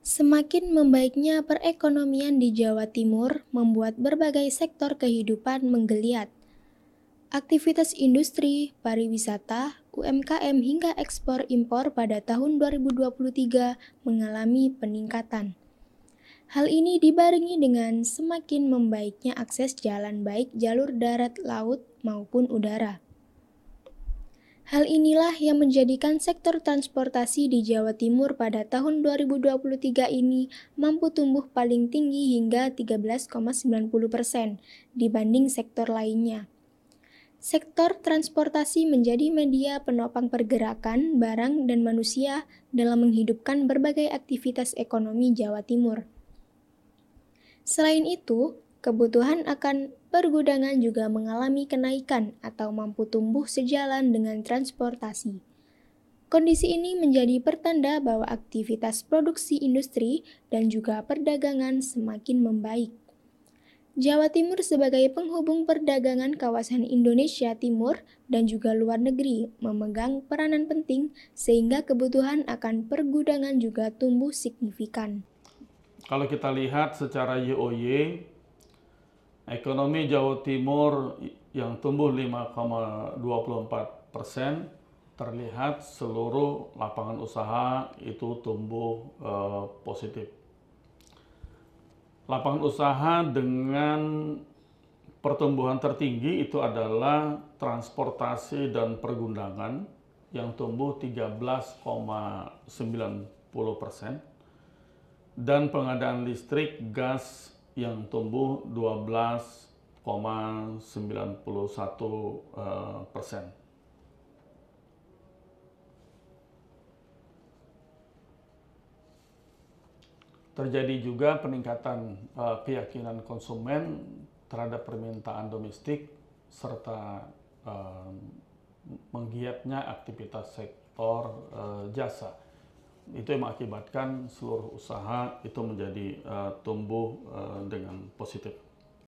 Semakin membaiknya perekonomian di Jawa Timur membuat berbagai sektor kehidupan menggeliat. Aktivitas industri, pariwisata, UMKM hingga ekspor impor pada tahun 2023 mengalami peningkatan. Hal ini dibarengi dengan semakin membaiknya akses jalan baik jalur darat, laut, maupun udara. Hal inilah yang menjadikan sektor transportasi di Jawa Timur pada tahun 2023 ini mampu tumbuh paling tinggi hingga 13,90 persen dibanding sektor lainnya. Sektor transportasi menjadi media penopang pergerakan barang dan manusia dalam menghidupkan berbagai aktivitas ekonomi Jawa Timur. Selain itu, Kebutuhan akan pergudangan juga mengalami kenaikan atau mampu tumbuh sejalan dengan transportasi. Kondisi ini menjadi pertanda bahwa aktivitas produksi industri dan juga perdagangan semakin membaik. Jawa Timur sebagai penghubung perdagangan kawasan Indonesia Timur dan juga luar negeri memegang peranan penting sehingga kebutuhan akan pergudangan juga tumbuh signifikan. Kalau kita lihat secara YOY, Ekonomi Jawa Timur yang tumbuh 5,24 persen terlihat seluruh lapangan usaha itu tumbuh eh, positif. Lapangan usaha dengan pertumbuhan tertinggi itu adalah transportasi dan pergundangan yang tumbuh 13,90 persen dan pengadaan listrik, gas, yang tumbuh 12,91 eh, persen. Terjadi juga peningkatan uh, keyakinan konsumen terhadap permintaan domestik serta uh, menggiatnya aktivitas sektor uh, jasa itu yang mengakibatkan seluruh usaha itu menjadi eh, tumbuh eh, dengan positif.